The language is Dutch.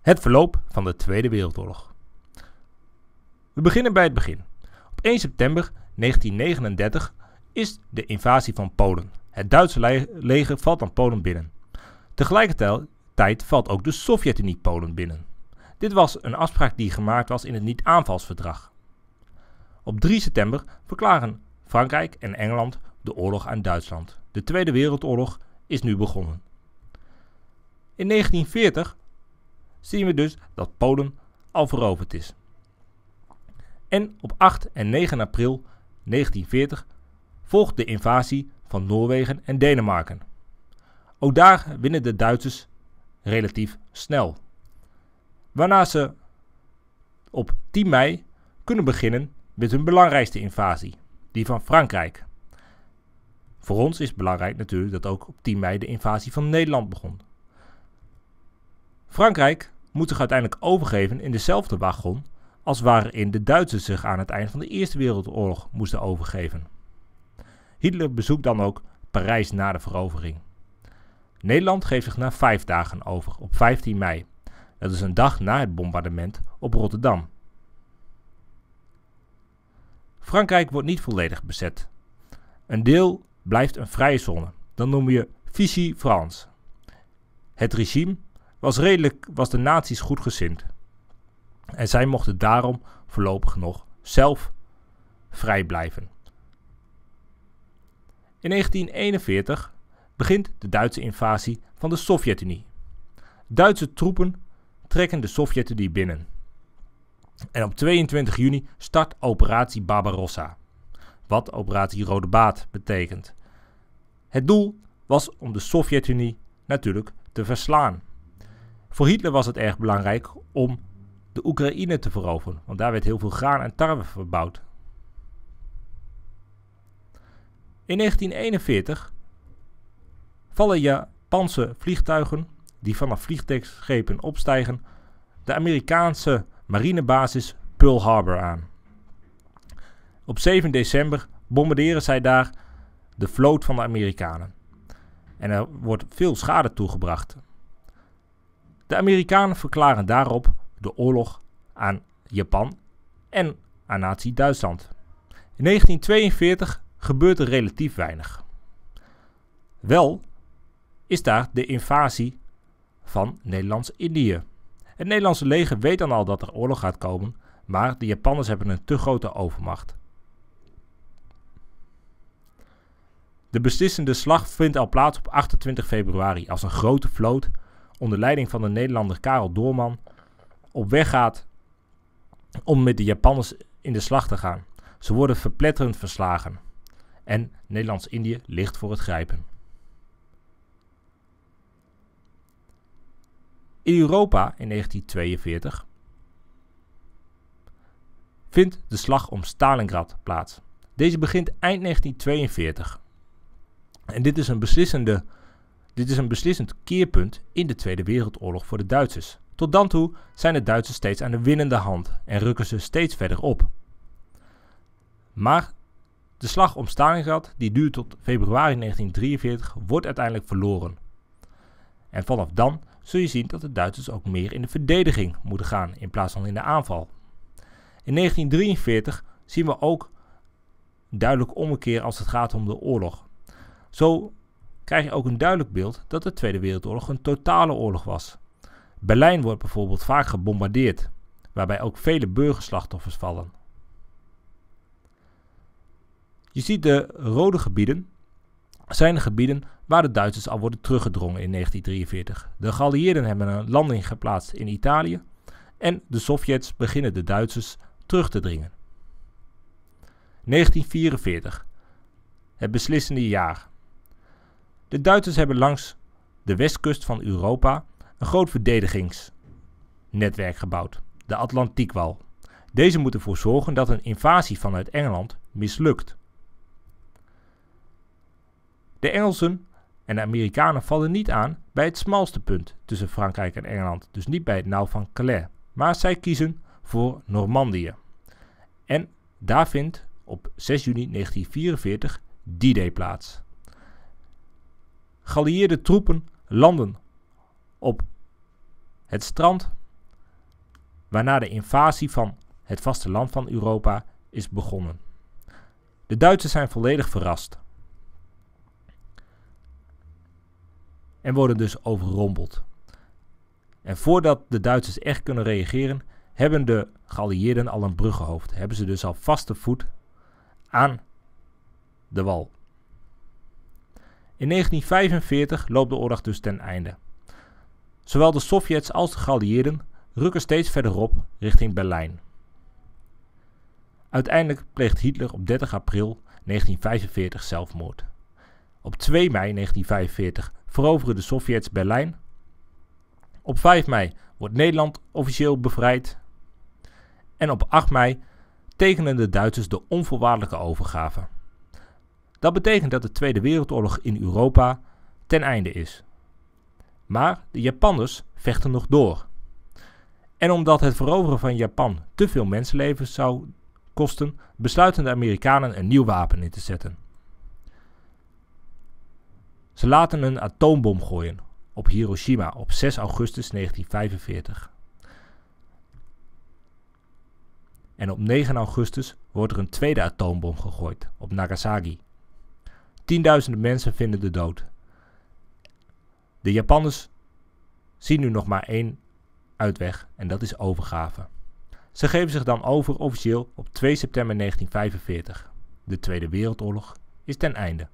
Het verloop van de Tweede Wereldoorlog. We beginnen bij het begin. Op 1 september 1939 is de invasie van Polen. Het Duitse leger valt aan Polen binnen. Tegelijkertijd valt ook de Sovjet-Unie Polen binnen. Dit was een afspraak die gemaakt was in het niet-aanvalsverdrag. Op 3 september verklaren Frankrijk en Engeland de oorlog aan Duitsland. De Tweede Wereldoorlog is nu begonnen. In 1940 zien we dus dat Polen al veroverd is. En op 8 en 9 april 1940 volgt de invasie van Noorwegen en Denemarken. Ook daar winnen de Duitsers relatief snel. Waarna ze op 10 mei kunnen beginnen met hun belangrijkste invasie, die van Frankrijk. Voor ons is belangrijk natuurlijk dat ook op 10 mei de invasie van Nederland begon. Frankrijk moet zich uiteindelijk overgeven in dezelfde wagon als waarin de Duitsers zich aan het eind van de Eerste Wereldoorlog moesten overgeven. Hitler bezoekt dan ook Parijs na de verovering. Nederland geeft zich na vijf dagen over, op 15 mei. Dat is een dag na het bombardement op Rotterdam. Frankrijk wordt niet volledig bezet. Een deel blijft een vrije zone. Dan noem je Vichy France. Het regime was, redelijk, was de naties goed gezind. En zij mochten daarom voorlopig nog zelf vrij blijven. In 1941 begint de Duitse invasie van de Sovjet-Unie. Duitse troepen trekken de Sovjet-Unie binnen. En op 22 juni start operatie Barbarossa, wat operatie Rode Baat betekent. Het doel was om de Sovjet-Unie natuurlijk te verslaan. Voor Hitler was het erg belangrijk om de Oekraïne te veroveren, want daar werd heel veel graan en tarwe verbouwd. In 1941 vallen Japanse vliegtuigen, die vanaf vliegtuigschepen opstijgen, de Amerikaanse marinebasis Pearl Harbor aan. Op 7 december bombarderen zij daar de vloot van de Amerikanen. En er wordt veel schade toegebracht. De Amerikanen verklaren daarop de oorlog aan Japan en aan Nazi-Duitsland. In 1942 gebeurt er relatief weinig. Wel is daar de invasie van Nederlands-Indië. Het Nederlandse leger weet dan al dat er oorlog gaat komen, maar de Japanners hebben een te grote overmacht. De beslissende slag vindt al plaats op 28 februari als een grote vloot onder leiding van de Nederlander Karel Doorman op weg gaat om met de Japanners in de slag te gaan. Ze worden verpletterend verslagen. En Nederlands-Indië ligt voor het grijpen. In Europa in 1942 vindt de slag om Stalingrad plaats. Deze begint eind 1942. En dit is een beslissende dit is een beslissend keerpunt in de Tweede Wereldoorlog voor de Duitsers. Tot dan toe zijn de Duitsers steeds aan de winnende hand en rukken ze steeds verder op. Maar de slag om Stalingrad, die duurt tot februari 1943, wordt uiteindelijk verloren. En vanaf dan zul je zien dat de Duitsers ook meer in de verdediging moeten gaan in plaats van in de aanval. In 1943 zien we ook duidelijk ommekeer als het gaat om de oorlog. Zo krijg je ook een duidelijk beeld dat de Tweede Wereldoorlog een totale oorlog was. Berlijn wordt bijvoorbeeld vaak gebombardeerd, waarbij ook vele burgerslachtoffers vallen. Je ziet de rode gebieden zijn de gebieden waar de Duitsers al worden teruggedrongen in 1943. De geallieerden hebben een landing geplaatst in Italië en de Sovjets beginnen de Duitsers terug te dringen. 1944, het beslissende jaar. De Duitsers hebben langs de westkust van Europa een groot verdedigingsnetwerk gebouwd, de Atlantiekwal. Deze moet ervoor zorgen dat een invasie vanuit Engeland mislukt. De Engelsen en de Amerikanen vallen niet aan bij het smalste punt tussen Frankrijk en Engeland, dus niet bij het nauw van Calais, maar zij kiezen voor Normandië. En daar vindt op 6 juni 1944 D-Day plaats. Geallieerde troepen landen op het strand, waarna de invasie van het vasteland van Europa is begonnen. De Duitsers zijn volledig verrast en worden dus overrompeld. En voordat de Duitsers echt kunnen reageren, hebben de geallieerden al een bruggenhoofd. Hebben ze dus al vaste voet aan de wal. In 1945 loopt de oorlog dus ten einde. Zowel de Sovjets als de geallieerden rukken steeds verder op richting Berlijn. Uiteindelijk pleegt Hitler op 30 april 1945 zelfmoord. Op 2 mei 1945 veroveren de Sovjets Berlijn. Op 5 mei wordt Nederland officieel bevrijd. En op 8 mei tekenen de Duitsers de onvoorwaardelijke overgave. Dat betekent dat de Tweede Wereldoorlog in Europa ten einde is. Maar de Japanners vechten nog door. En omdat het veroveren van Japan te veel mensenlevens zou kosten, besluiten de Amerikanen een nieuw wapen in te zetten. Ze laten een atoombom gooien op Hiroshima op 6 augustus 1945. En op 9 augustus wordt er een tweede atoombom gegooid op Nagasaki Tienduizenden mensen vinden de dood. De Japanners zien nu nog maar één uitweg en dat is overgave. Ze geven zich dan over officieel op 2 september 1945. De Tweede Wereldoorlog is ten einde.